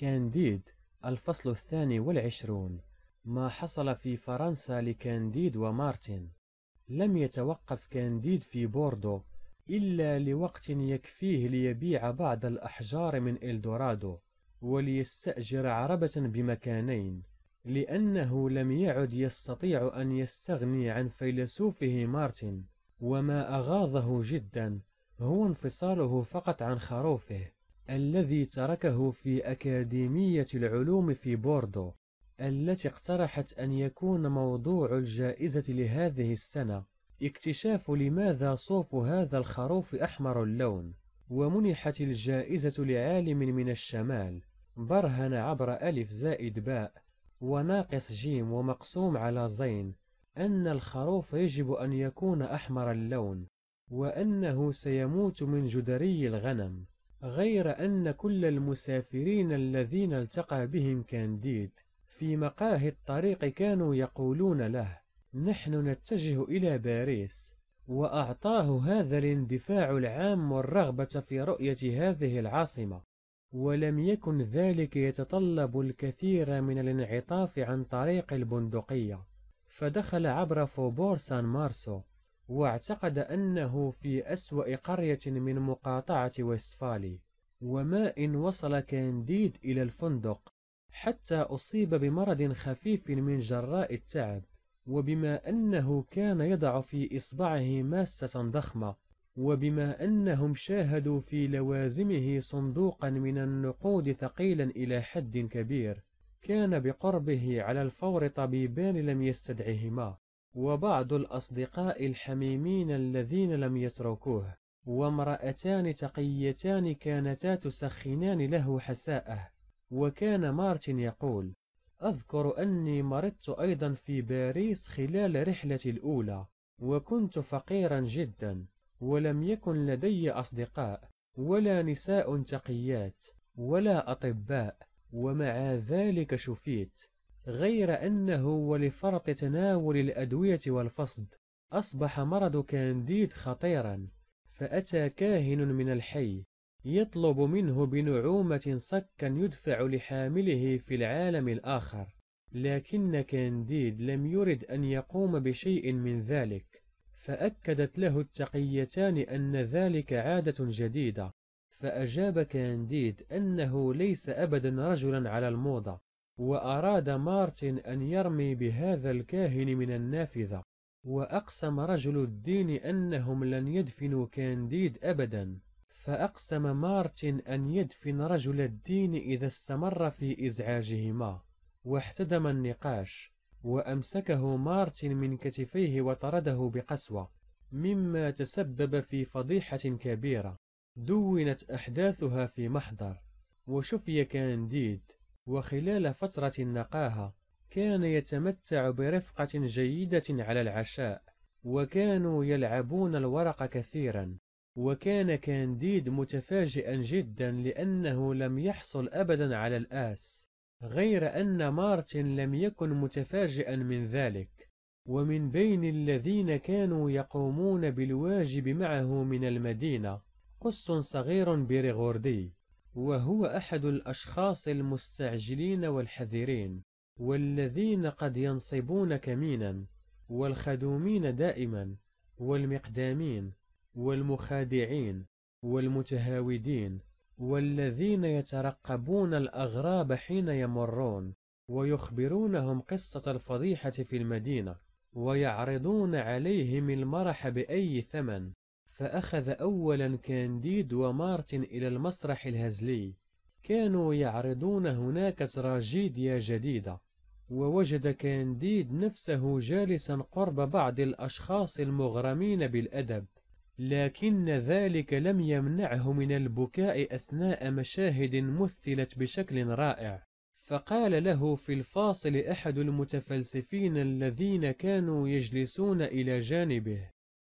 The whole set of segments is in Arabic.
كانديد الفصل الثاني والعشرون ما حصل في فرنسا لكانديد ومارتن لم يتوقف كانديد في بوردو إلا لوقت يكفيه ليبيع بعض الأحجار من إلدورادو وليستأجر عربة بمكانين لأنه لم يعد يستطيع أن يستغني عن فيلسوفه مارتن وما أغاظه جدا هو انفصاله فقط عن خروفه الذي تركه في أكاديمية العلوم في بوردو التي اقترحت أن يكون موضوع الجائزة لهذه السنة اكتشاف لماذا صوف هذا الخروف أحمر اللون ومنحت الجائزة لعالم من الشمال برهن عبر ألف زائد باء وناقص جيم ومقسوم على زين أن الخروف يجب أن يكون أحمر اللون وأنه سيموت من جدري الغنم غير أن كل المسافرين الذين التقى بهم كانديد في مقاهي الطريق كانوا يقولون له نحن نتجه إلى باريس وأعطاه هذا الاندفاع العام والرغبة في رؤية هذه العاصمة ولم يكن ذلك يتطلب الكثير من الانعطاف عن طريق البندقية فدخل عبر فوبور سان مارسو واعتقد أنه في أسوأ قرية من مقاطعة ويستفالي وما إن وصل كانديد إلى الفندق حتى أصيب بمرض خفيف من جراء التعب وبما أنه كان يضع في إصبعه ماسة ضخمة وبما أنهم شاهدوا في لوازمه صندوقا من النقود ثقيلا إلى حد كبير كان بقربه على الفور طبيبان لم يستدعهما وبعض الأصدقاء الحميمين الذين لم يتركوه وامرأتان تقيتان كانتا تسخنان له حساءه وكان مارتن يقول أذكر أني مرضت أيضا في باريس خلال رحلتي الأولى وكنت فقيرا جدا ولم يكن لدي أصدقاء ولا نساء تقيات ولا أطباء ومع ذلك شفيت غير أنه ولفرط تناول الأدوية والفصد أصبح مرض كانديد خطيرا فأتى كاهن من الحي يطلب منه بنعومة صكا يدفع لحامله في العالم الآخر لكن كانديد لم يرد أن يقوم بشيء من ذلك فأكدت له التقيتان أن ذلك عادة جديدة فأجاب كانديد أنه ليس أبدا رجلا على الموضة وأراد مارتن أن يرمي بهذا الكاهن من النافذة وأقسم رجل الدين أنهم لن يدفنوا كانديد أبدا فأقسم مارتن أن يدفن رجل الدين إذا استمر في إزعاجهما واحتدم النقاش وأمسكه مارتن من كتفيه وطرده بقسوة مما تسبب في فضيحة كبيرة دونت أحداثها في محضر وشفي كانديد وخلال فترة النقاهة كان يتمتع برفقة جيدة على العشاء وكانوا يلعبون الورق كثيرا وكان كانديد متفاجئا جدا لأنه لم يحصل أبدا على الآس غير أن مارتن لم يكن متفاجئا من ذلك ومن بين الذين كانوا يقومون بالواجب معه من المدينة قس صغير بريغوردي وهو أحد الأشخاص المستعجلين والحذرين والذين قد ينصبون كمينا والخدومين دائما والمقدامين والمخادعين والمتهاودين والذين يترقبون الأغراب حين يمرون ويخبرونهم قصة الفضيحة في المدينة ويعرضون عليهم المرح بأي ثمن فأخذ أولا كانديد ومارتن إلى المسرح الهزلي كانوا يعرضون هناك تراجيديا جديدة ووجد كانديد نفسه جالسا قرب بعض الأشخاص المغرمين بالأدب لكن ذلك لم يمنعه من البكاء أثناء مشاهد مثلت بشكل رائع فقال له في الفاصل أحد المتفلسفين الذين كانوا يجلسون إلى جانبه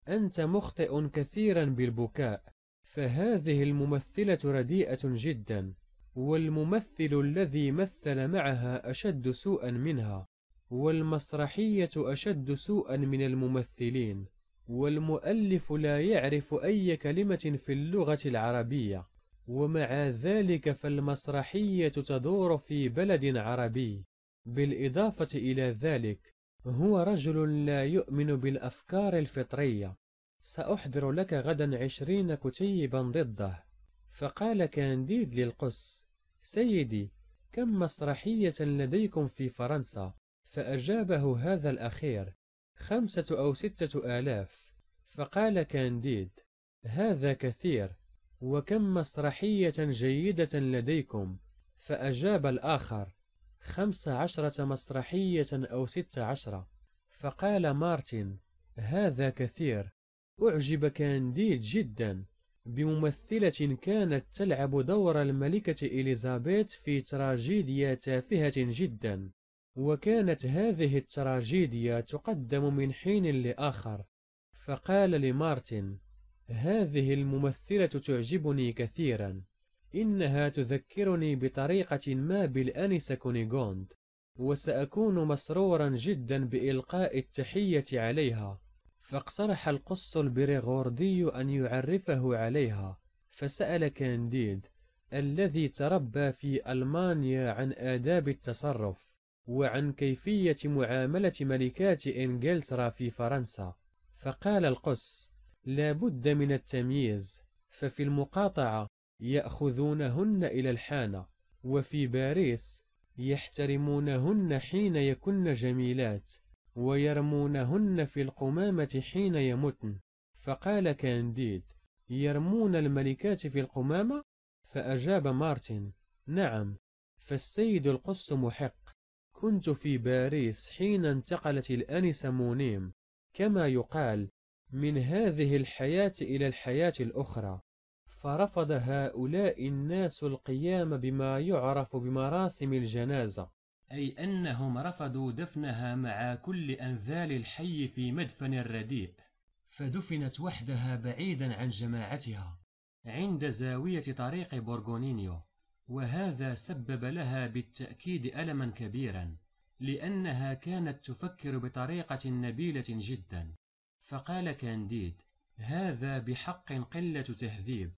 أنت مخطئ كثيرا بالبكاء فهذه الممثلة رديئة جدا والممثل الذي مثل معها أشد سوءا منها والمسرحية أشد سوءا من الممثلين والمؤلف لا يعرف أي كلمة في اللغة العربية ومع ذلك فالمسرحية تدور في بلد عربي بالإضافة إلى ذلك هو رجل لا يؤمن بالأفكار الفطرية سأحضر لك غدا عشرين كتيبا ضده فقال كانديد للقس سيدي كم مسرحية لديكم في فرنسا فأجابه هذا الأخير خمسة أو ستة آلاف فقال كانديد هذا كثير وكم مسرحية جيدة لديكم فأجاب الآخر خمس عشرة مسرحية أو ست عشرة فقال مارتن هذا كثير أعجب كانديد جدا بممثلة كانت تلعب دور الملكة إليزابيث في تراجيديا تافهة جدا وكانت هذه التراجيديا تقدم من حين لآخر فقال لمارتن هذه الممثلة تعجبني كثيرا إنها تذكرني بطريقة ما بالأنسة كونيغوند وسأكون مسرورا جدا بإلقاء التحية عليها فاقترح القص البريغوردي أن يعرفه عليها فسأل كانديد الذي تربى في ألمانيا عن آداب التصرف وعن كيفية معاملة ملكات إنجلترا في فرنسا فقال القس لا بد من التمييز ففي المقاطعة يأخذونهن إلى الحانة وفي باريس يحترمونهن حين يكن جميلات ويرمونهن في القمامة حين يمتن فقال كانديد يرمون الملكات في القمامة فأجاب مارتن نعم فالسيد القس محق كنت في باريس حين انتقلت الأنسة مونيم كما يقال من هذه الحياة إلى الحياة الأخرى فرفض هؤلاء الناس القيام بما يعرف بمراسم الجنازة أي أنهم رفضوا دفنها مع كل أنذال الحي في مدفن الرديء فدفنت وحدها بعيدا عن جماعتها عند زاوية طريق بورغونينيو وهذا سبب لها بالتأكيد ألما كبيرا لأنها كانت تفكر بطريقة نبيلة جدا فقال كانديد هذا بحق قلة تهذيب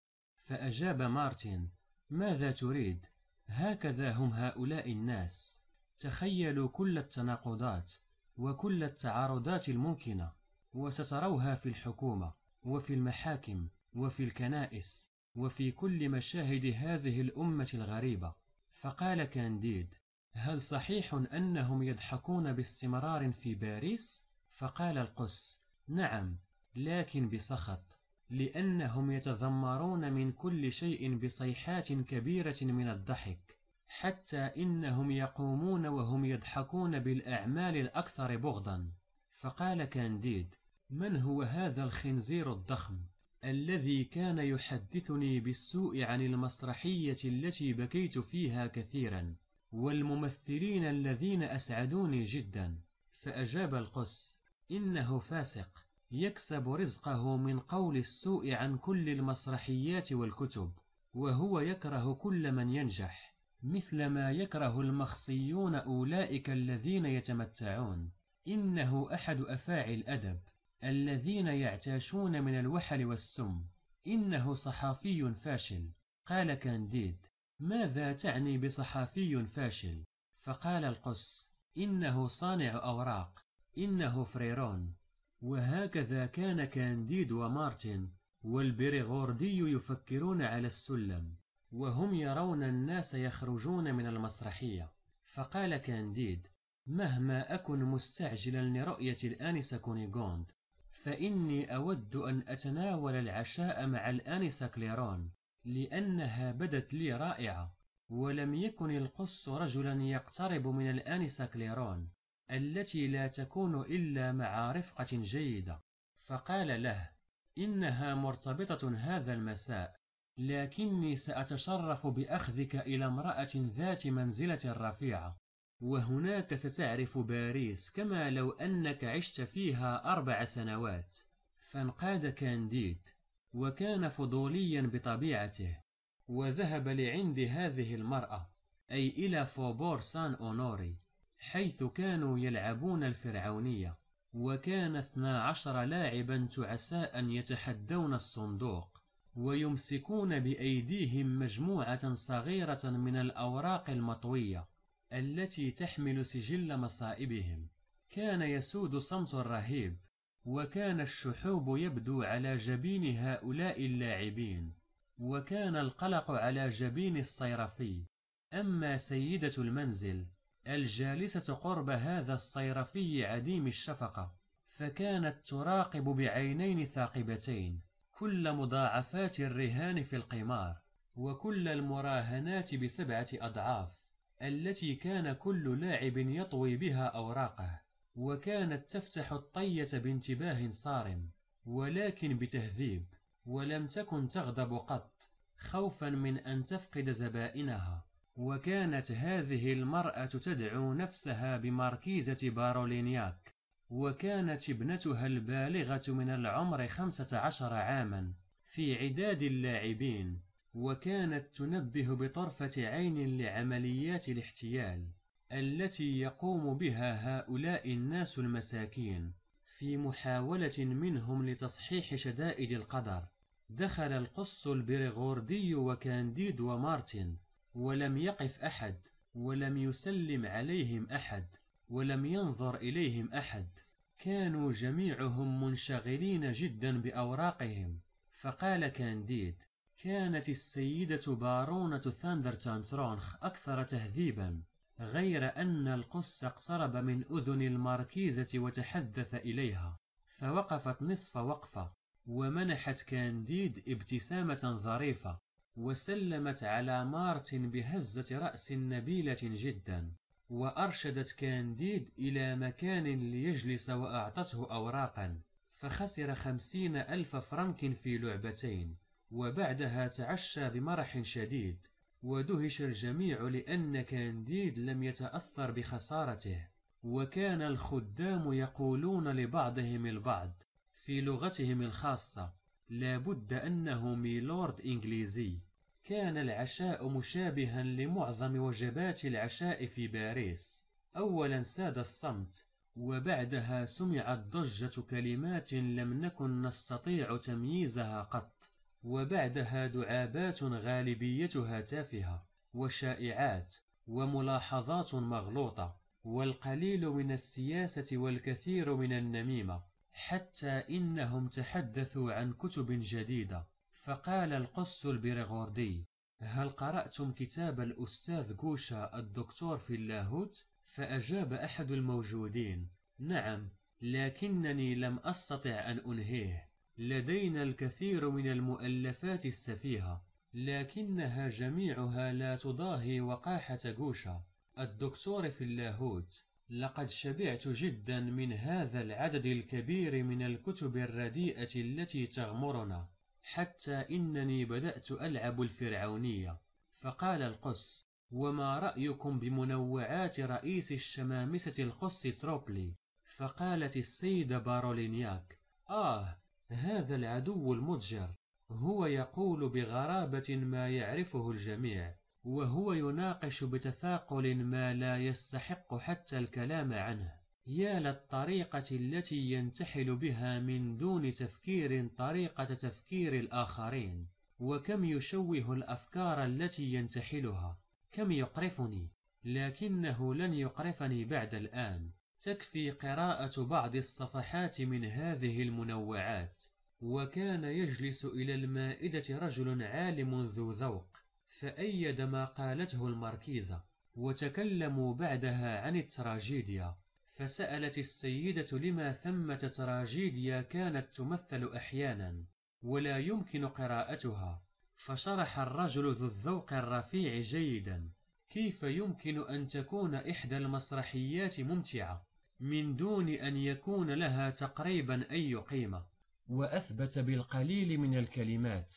فأجاب مارتن ماذا تريد؟ هكذا هم هؤلاء الناس تخيلوا كل التناقضات وكل التعارضات الممكنة وستروها في الحكومة وفي المحاكم وفي الكنائس وفي كل مشاهد هذه الأمة الغريبة فقال كانديد هل صحيح أنهم يضحكون باستمرار في باريس؟ فقال القس نعم لكن بسخط لأنهم يتذمرون من كل شيء بصيحات كبيرة من الضحك حتى إنهم يقومون وهم يضحكون بالأعمال الأكثر بغضا فقال كانديد من هو هذا الخنزير الضخم الذي كان يحدثني بالسوء عن المسرحية التي بكيت فيها كثيرا والممثلين الذين أسعدوني جدا فأجاب القس إنه فاسق يكسب رزقه من قول السوء عن كل المسرحيات والكتب وهو يكره كل من ينجح مثل ما يكره المخصيون أولئك الذين يتمتعون إنه أحد أفاعي الأدب الذين يعتاشون من الوحل والسم إنه صحافي فاشل قال كانديد ماذا تعني بصحافي فاشل؟ فقال القس إنه صانع أوراق إنه فريرون وهكذا كان كانديد ومارتن والبريغوردي يفكرون على السلم وهم يرون الناس يخرجون من المسرحية فقال كانديد مهما أكن مستعجلا لرؤية الآنسة كونيغوند فإني أود أن أتناول العشاء مع الآنسة كليرون لأنها بدت لي رائعة ولم يكن القص رجلا يقترب من الآنسة كليرون التي لا تكون إلا مع رفقة جيدة فقال له إنها مرتبطة هذا المساء لكني سأتشرف بأخذك إلى امرأة ذات منزلة رفيعة وهناك ستعرف باريس كما لو أنك عشت فيها أربع سنوات فانقاد كانديد وكان فضوليا بطبيعته وذهب لعند هذه المرأة أي إلى فوبور سان أونوري حيث كانوا يلعبون الفرعونية وكان اثنا عشر لاعبا تعساء يتحدون الصندوق ويمسكون بأيديهم مجموعة صغيرة من الأوراق المطوية التي تحمل سجل مصائبهم كان يسود صمت رهيب وكان الشحوب يبدو على جبين هؤلاء اللاعبين وكان القلق على جبين الصيرفي أما سيدة المنزل الجالسة قرب هذا الصيرفي عديم الشفقة فكانت تراقب بعينين ثاقبتين كل مضاعفات الرهان في القمار وكل المراهنات بسبعة أضعاف التي كان كل لاعب يطوي بها أوراقه وكانت تفتح الطية بانتباه صارم ولكن بتهذيب ولم تكن تغضب قط خوفا من أن تفقد زبائنها وكانت هذه المرأة تدعو نفسها بماركيزة بارولينياك وكانت ابنتها البالغة من العمر 15 عاما في عداد اللاعبين وكانت تنبه بطرفة عين لعمليات الاحتيال التي يقوم بها هؤلاء الناس المساكين في محاولة منهم لتصحيح شدائد القدر دخل القص البريغوردي وكانديد ومارتن ولم يقف أحد ولم يسلم عليهم أحد ولم ينظر إليهم أحد كانوا جميعهم منشغلين جدا بأوراقهم فقال كانديد كانت السيدة بارونة ثاندرتان ترونخ أكثر تهذيبا غير أن القس اقترب من أذن الماركيزة وتحدث إليها فوقفت نصف وقفة ومنحت كانديد ابتسامة ظريفة وسلمت على مارتن بهزة رأس نبيلة جدا وأرشدت كانديد إلى مكان ليجلس وأعطته أوراقا فخسر خمسين ألف فرنك في لعبتين وبعدها تعشى بمرح شديد ودهش الجميع لأن كانديد لم يتأثر بخسارته وكان الخدام يقولون لبعضهم البعض في لغتهم الخاصة لابد أنه ميلورد إنجليزي كان العشاء مشابها لمعظم وجبات العشاء في باريس أولا ساد الصمت وبعدها سمعت ضجة كلمات لم نكن نستطيع تمييزها قط وبعدها دعابات غالبيتها تافهة وشائعات وملاحظات مغلوطة والقليل من السياسة والكثير من النميمة حتى إنهم تحدثوا عن كتب جديدة فقال القس البريغوردي هل قرأتم كتاب الأستاذ جوشا الدكتور في اللاهوت؟ فأجاب أحد الموجودين نعم لكنني لم أستطع أن أنهيه لدينا الكثير من المؤلفات السفيهة لكنها جميعها لا تضاهي وقاحة جوشا الدكتور في اللاهوت لقد شبعت جدا من هذا العدد الكبير من الكتب الرديئة التي تغمرنا حتى إنني بدأت ألعب الفرعونية فقال القس وما رأيكم بمنوعات رئيس الشمامسة القس تروبلي فقالت السيدة بارولينياك آه هذا العدو المضجر هو يقول بغرابة ما يعرفه الجميع وهو يناقش بتثاقل ما لا يستحق حتى الكلام عنه يا للطريقة التي ينتحل بها من دون تفكير طريقة تفكير الآخرين وكم يشوه الأفكار التي ينتحلها كم يقرفني لكنه لن يقرفني بعد الآن تكفي قراءة بعض الصفحات من هذه المنوعات وكان يجلس إلى المائدة رجل عالم ذو ذوق فأيد ما قالته المركيزة وتكلموا بعدها عن التراجيديا فسألت السيدة لما ثمة تراجيديا كانت تمثل أحيانا ولا يمكن قراءتها فشرح الرجل ذو الذوق الرفيع جيدا كيف يمكن أن تكون إحدى المسرحيات ممتعة من دون أن يكون لها تقريبا أي قيمة وأثبت بالقليل من الكلمات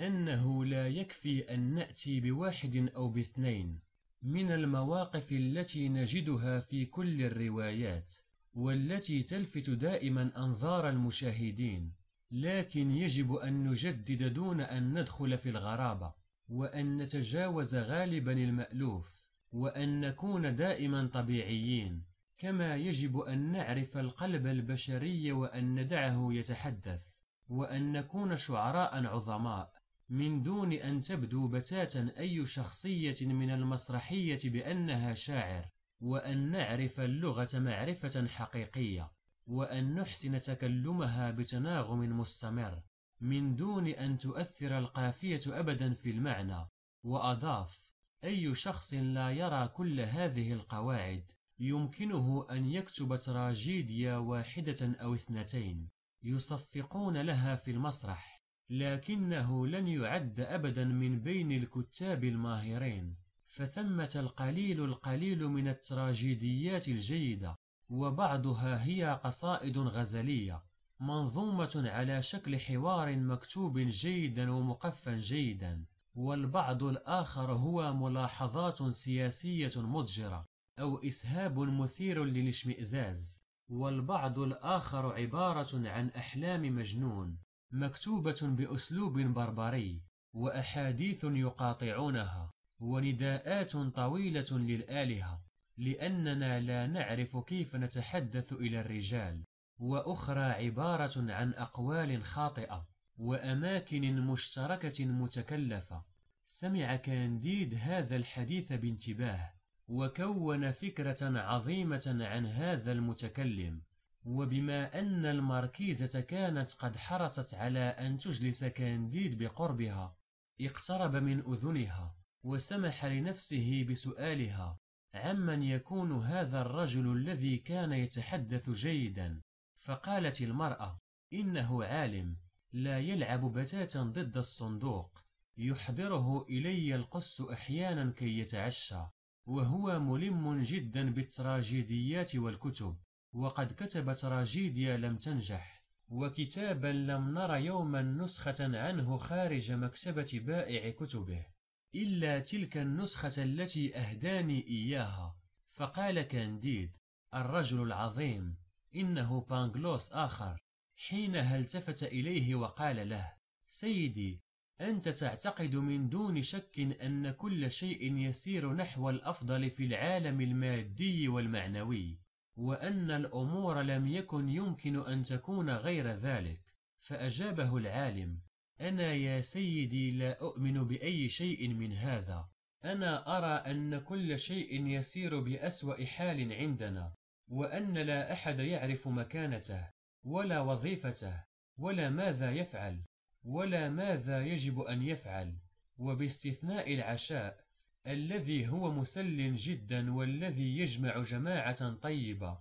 أنه لا يكفي أن نأتي بواحد أو باثنين من المواقف التي نجدها في كل الروايات والتي تلفت دائما أنظار المشاهدين لكن يجب أن نجدد دون أن ندخل في الغرابة وأن نتجاوز غالبا المألوف وأن نكون دائما طبيعيين كما يجب أن نعرف القلب البشري وأن ندعه يتحدث وأن نكون شعراء عظماء من دون أن تبدو بتاتا أي شخصية من المسرحية بأنها شاعر وأن نعرف اللغة معرفة حقيقية وأن نحسن تكلمها بتناغم مستمر من دون أن تؤثر القافية أبدا في المعنى وأضاف أي شخص لا يرى كل هذه القواعد يمكنه أن يكتب تراجيديا واحدة أو اثنتين يصفقون لها في المسرح لكنه لن يعد أبدا من بين الكتاب الماهرين فثمة القليل القليل من التراجيديات الجيدة وبعضها هي قصائد غزلية منظومة على شكل حوار مكتوب جيدا ومقفا جيدا والبعض الآخر هو ملاحظات سياسية مضجرة أو إسهاب مثير للاشمئزاز والبعض الآخر عبارة عن أحلام مجنون مكتوبة بأسلوب بربري وأحاديث يقاطعونها ونداءات طويلة للآلهة لأننا لا نعرف كيف نتحدث إلى الرجال وأخرى عبارة عن أقوال خاطئة وأماكن مشتركة متكلفة سمع كانديد هذا الحديث بانتباه وكون فكرة عظيمة عن هذا المتكلم وبما أن الماركيزة كانت قد حرصت على أن تجلس كانديد بقربها اقترب من أذنها وسمح لنفسه بسؤالها عمن يكون هذا الرجل الذي كان يتحدث جيدا فقالت المرأة إنه عالم لا يلعب بتاتا ضد الصندوق يحضره إلي القس أحيانا كي يتعشى وهو ملم جدا بالتراجيديات والكتب وقد كتب تراجيديا لم تنجح وكتابا لم نر يوما نسخة عنه خارج مكتبة بائع كتبه إلا تلك النسخة التي أهداني إياها فقال كانديد الرجل العظيم إنه بانغلوس آخر حينها التفت إليه وقال له سيدي أنت تعتقد من دون شك أن كل شيء يسير نحو الأفضل في العالم المادي والمعنوي وأن الأمور لم يكن يمكن أن تكون غير ذلك فأجابه العالم أنا يا سيدي لا أؤمن بأي شيء من هذا أنا أرى أن كل شيء يسير بأسوأ حال عندنا وأن لا أحد يعرف مكانته ولا وظيفته ولا ماذا يفعل ولا ماذا يجب أن يفعل وباستثناء العشاء الذي هو مسل جدا والذي يجمع جماعة طيبة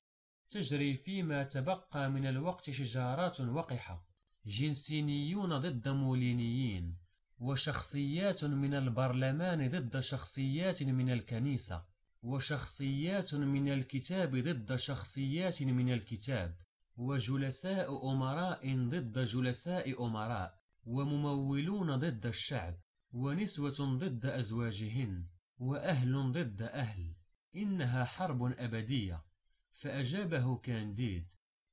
تجري فيما تبقى من الوقت شجارات وقحة جنسينيون ضد مولينيين وشخصيات من البرلمان ضد شخصيات من الكنيسة وشخصيات من الكتاب ضد شخصيات من الكتاب وجلساء أمراء ضد جلساء أمراء وممولون ضد الشعب ونسوة ضد أزواجهن وأهل ضد أهل إنها حرب أبدية فأجابه كانديد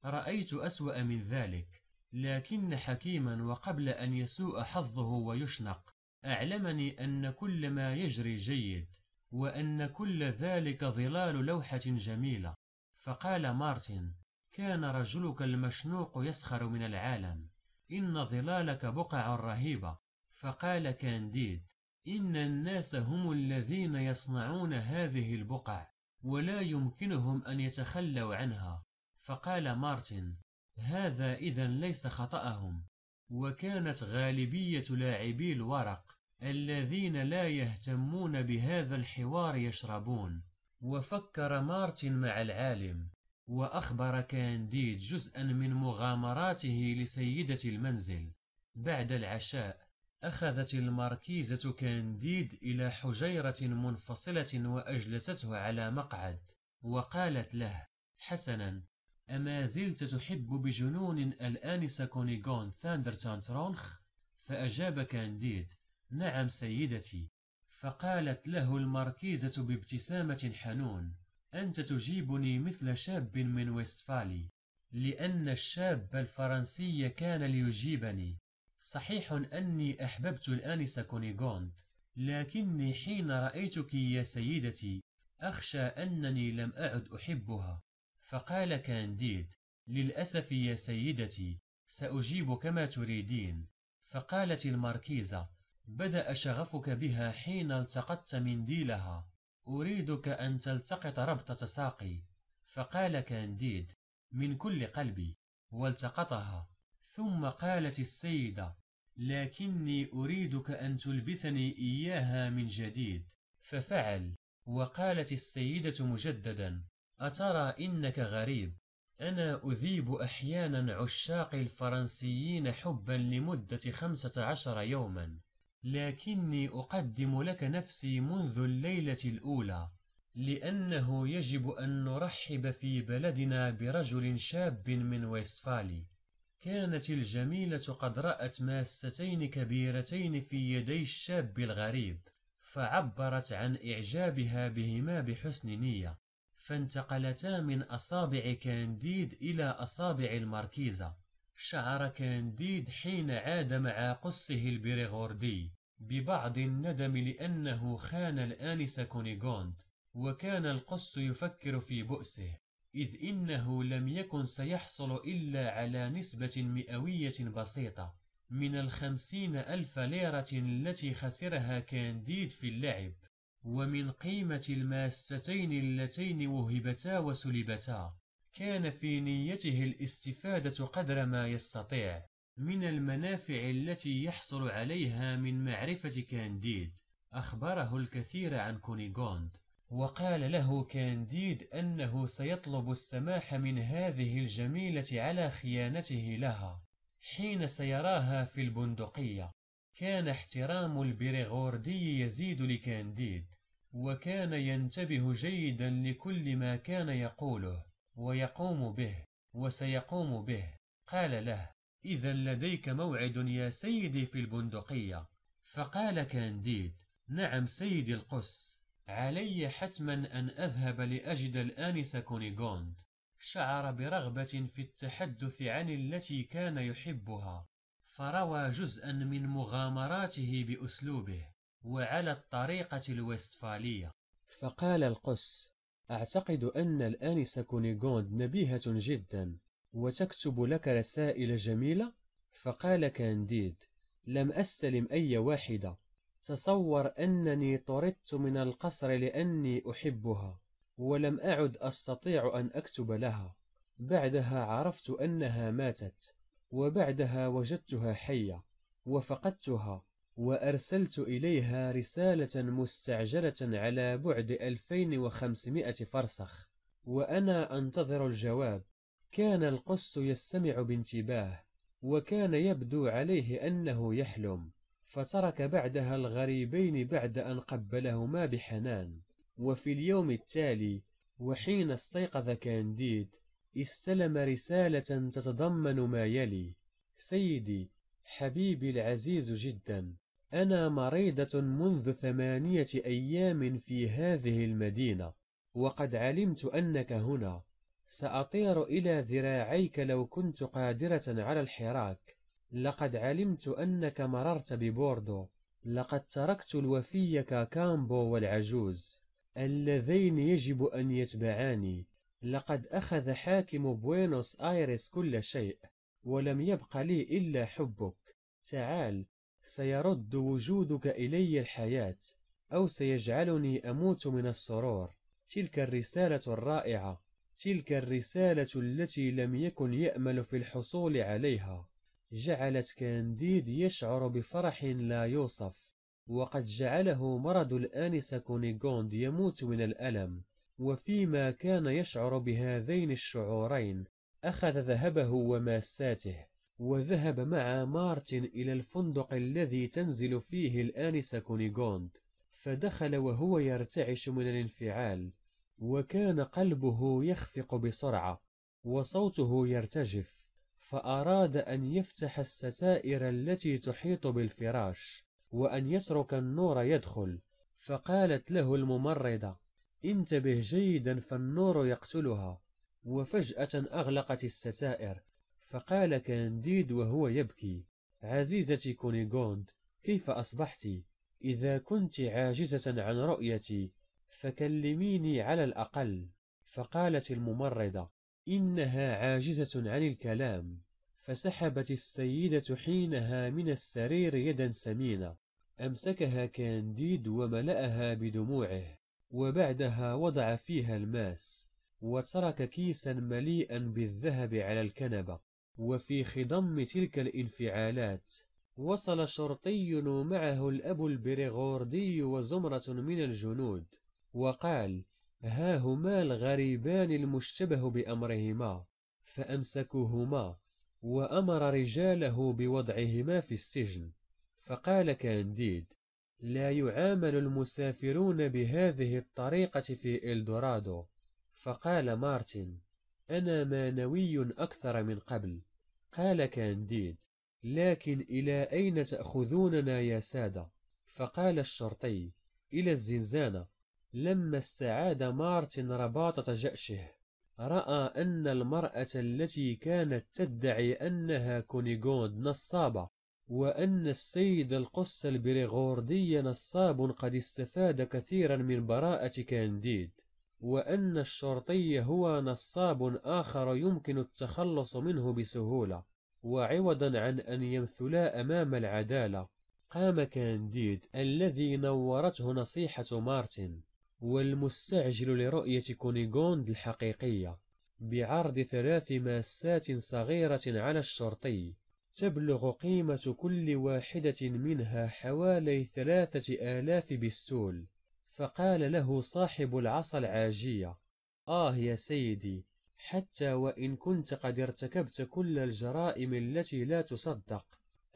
رأيت أسوأ من ذلك لكن حكيما وقبل أن يسوء حظه ويشنق أعلمني أن كل ما يجري جيد وأن كل ذلك ظلال لوحة جميلة فقال مارتن كان رجلك المشنوق يسخر من العالم إن ظلالك بقع رهيبة فقال كانديد إن الناس هم الذين يصنعون هذه البقع ولا يمكنهم أن يتخلوا عنها فقال مارتن هذا إذا ليس خطأهم وكانت غالبية لاعبي الورق الذين لا يهتمون بهذا الحوار يشربون وفكر مارتن مع العالم وأخبر كانديد جزءا من مغامراته لسيدة المنزل بعد العشاء أخذت الماركيزة كانديد إلى حجيرة منفصلة وأجلسته على مقعد وقالت له حسنا أما زلت تحب بجنون الآنسة كونيغون ثاندر تانترونخ؟ فأجاب كانديد نعم سيدتي فقالت له الماركيزة بابتسامة حنون أنت تجيبني مثل شاب من ويستفالي لأن الشاب الفرنسي كان ليجيبني صحيح أني أحببت الآنسة كونيغوند لكني حين رأيتك يا سيدتي أخشى أنني لم أعد أحبها فقال كانديد للأسف يا سيدتي سأجيب كما تريدين فقالت الماركيزة بدأ شغفك بها حين التقطت منديلها أريدك أن تلتقط ربطة ساقي فقال كانديد من كل قلبي والتقطها ثم قالت السيدة لكني أريدك أن تلبسني إياها من جديد ففعل وقالت السيدة مجددا أترى إنك غريب أنا أذيب أحيانا عشاق الفرنسيين حبا لمدة خمسة عشر يوما لكني أقدم لك نفسي منذ الليلة الأولى لأنه يجب أن نرحب في بلدنا برجل شاب من ويستفالي كانت الجميلة قد رأت ماستين كبيرتين في يدي الشاب الغريب فعبرت عن إعجابها بهما بحسن نية فانتقلتا من أصابع كانديد إلى أصابع الماركيزة شعر كانديد حين عاد مع قصه البريغوردي ببعض الندم لأنه خان الآنسة كونيغوند وكان القص يفكر في بؤسه إذ إنه لم يكن سيحصل إلا على نسبة مئوية بسيطة من الخمسين ألف ليرة التي خسرها كانديد في اللعب ومن قيمة الماستين اللتين وهبتا وسلبتا كان في نيته الاستفادة قدر ما يستطيع من المنافع التي يحصل عليها من معرفة كانديد أخبره الكثير عن كونيغوند وقال له كانديد أنه سيطلب السماح من هذه الجميلة على خيانته لها حين سيراها في البندقية كان احترام البريغوردي يزيد لكانديد وكان ينتبه جيدا لكل ما كان يقوله ويقوم به وسيقوم به قال له إذا لديك موعد يا سيدي في البندقية فقال كانديد نعم سيدي القس علي حتما أن أذهب لأجد الآنسة كونيغوند شعر برغبة في التحدث عن التي كان يحبها فروى جزءا من مغامراته بأسلوبه وعلى الطريقة الوستفالية فقال القس أعتقد أن الآنسة كونيغوند نبيهة جدا وتكتب لك رسائل جميلة فقال كانديد لم أستلم أي واحدة تصور أنني طردت من القصر لأني أحبها ولم أعد أستطيع أن أكتب لها بعدها عرفت أنها ماتت وبعدها وجدتها حية وفقدتها وأرسلت إليها رسالة مستعجلة على بعد 2500 فرسخ وأنا أنتظر الجواب كان القس يستمع بانتباه وكان يبدو عليه أنه يحلم فترك بعدها الغريبين بعد أن قبلهما بحنان وفي اليوم التالي وحين استيقظ كانديد استلم رسالة تتضمن ما يلي سيدي حبيبي العزيز جدا أنا مريضة منذ ثمانية أيام في هذه المدينة وقد علمت أنك هنا سأطير إلى ذراعيك لو كنت قادرة على الحراك لقد علمت أنك مررت ببوردو لقد تركت الوفي كاكامبو والعجوز اللذين يجب أن يتبعاني لقد أخذ حاكم بوينوس آيريس كل شيء ولم يبق لي إلا حبك تعال سيرد وجودك إلي الحياة أو سيجعلني أموت من السرور تلك الرسالة الرائعة تلك الرسالة التي لم يكن يأمل في الحصول عليها جعلت كانديد يشعر بفرح لا يوصف وقد جعله مرض الآنسة كونيغوند يموت من الألم وفيما كان يشعر بهذين الشعورين أخذ ذهبه وماساته وذهب مع مارتن إلى الفندق الذي تنزل فيه الآنسة كونيغوند فدخل وهو يرتعش من الانفعال وكان قلبه يخفق بسرعة وصوته يرتجف فأراد أن يفتح الستائر التي تحيط بالفراش وأن يترك النور يدخل فقالت له الممرضة انتبه جيدا فالنور يقتلها وفجأة أغلقت الستائر فقال كانديد وهو يبكي عزيزتي كونيغوند كيف أصبحت؟ إذا كنت عاجزة عن رؤيتي فكلميني على الأقل فقالت الممرضة إنها عاجزة عن الكلام فسحبت السيدة حينها من السرير يدا سمينة أمسكها كانديد وملأها بدموعه وبعدها وضع فيها الماس وترك كيسا مليئا بالذهب على الكنبة وفي خضم تلك الانفعالات وصل شرطي ومعه الأب البريغوردي وزمرة من الجنود وقال ها هما الغريبان المشتبه بأمرهما فأمسكوهما وأمر رجاله بوضعهما في السجن فقال كانديد لا يعامل المسافرون بهذه الطريقة في إلدورادو فقال مارتن أنا مانوي أكثر من قبل قال كانديد لكن إلى أين تأخذوننا يا سادة؟ فقال الشرطي إلى الزنزانة لما استعاد مارتن رباطة جأشه رأى أن المرأة التي كانت تدعي أنها كونيغوند نصابة وأن السيد القس البريغوردي نصاب قد استفاد كثيرا من براءة كانديد وأن الشرطي هو نصاب آخر يمكن التخلص منه بسهولة وعوضا عن أن يمثلا أمام العدالة قام كانديد الذي نورته نصيحة مارتن والمستعجل لرؤية كونيغوند الحقيقية بعرض ثلاث ماسات صغيرة على الشرطي تبلغ قيمة كل واحدة منها حوالي ثلاثة آلاف بستول فقال له صاحب العصا العاجية آه يا سيدي حتى وإن كنت قد ارتكبت كل الجرائم التي لا تصدق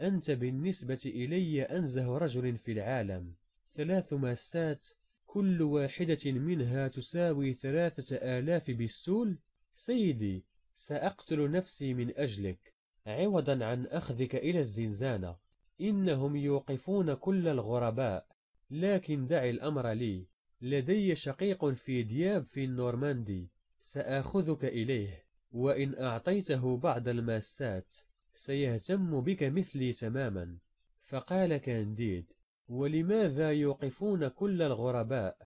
أنت بالنسبة إلي أنزه رجل في العالم ثلاث ماسات كل واحدة منها تساوي ثلاثة آلاف بستول سيدي سأقتل نفسي من أجلك عوضا عن أخذك إلى الزنزانة إنهم يوقفون كل الغرباء لكن دع الأمر لي لدي شقيق في دياب في النورماندي سآخذك إليه وإن أعطيته بعض الماسات سيهتم بك مثلي تماما فقال كانديد ولماذا يوقفون كل الغرباء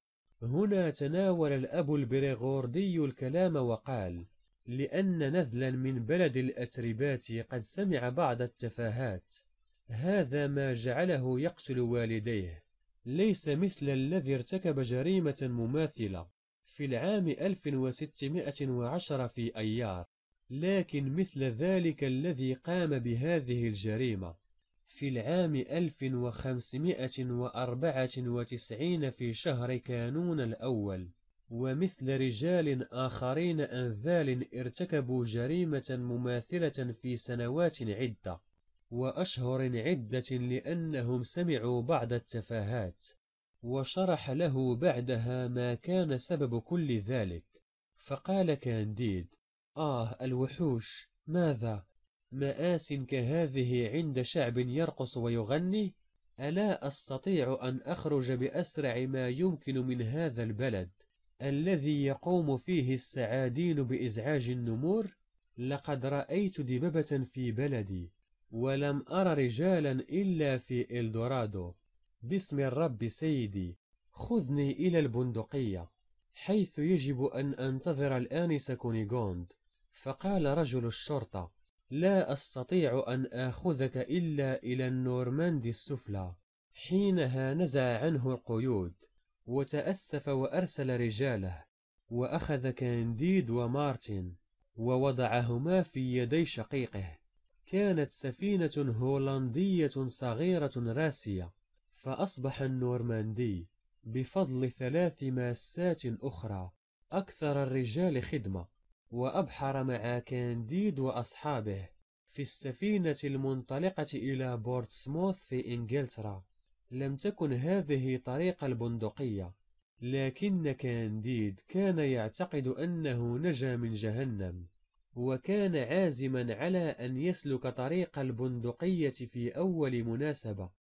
هنا تناول الأب البريغوردي الكلام وقال لأن نذلا من بلد الأتربات قد سمع بعض التفاهات هذا ما جعله يقتل والديه ليس مثل الذي ارتكب جريمة مماثلة في العام 1610 في أيار لكن مثل ذلك الذي قام بهذه الجريمة في العام 1594 في شهر كانون الأول ومثل رجال آخرين أنذال ارتكبوا جريمة مماثلة في سنوات عدة وأشهر عدة لأنهم سمعوا بعض التفاهات وشرح له بعدها ما كان سبب كل ذلك فقال كانديد آه الوحوش ماذا مآس كهذه عند شعب يرقص ويغني ألا أستطيع أن أخرج بأسرع ما يمكن من هذا البلد الذي يقوم فيه السعادين بإزعاج النمور لقد رأيت دببة في بلدي ولم أر رجالا إلا في إلدورادو باسم الرب سيدي خذني إلى البندقية حيث يجب أن أنتظر الآنسة كونيغوند فقال رجل الشرطة لا أستطيع أن آخذك إلا إلى النورماندي السفلى حينها نزع عنه القيود وتأسف وأرسل رجاله وأخذ كانديد ومارتن ووضعهما في يدي شقيقه كانت سفينة هولندية صغيرة راسية فأصبح النورماندي بفضل ثلاث ماسات أخرى أكثر الرجال خدمة وأبحر مع كانديد وأصحابه في السفينة المنطلقة إلى بورتسموث في إنجلترا لم تكن هذه طريق البندقية لكن كانديد كان يعتقد أنه نجا من جهنم وكان عازما على أن يسلك طريق البندقية في أول مناسبة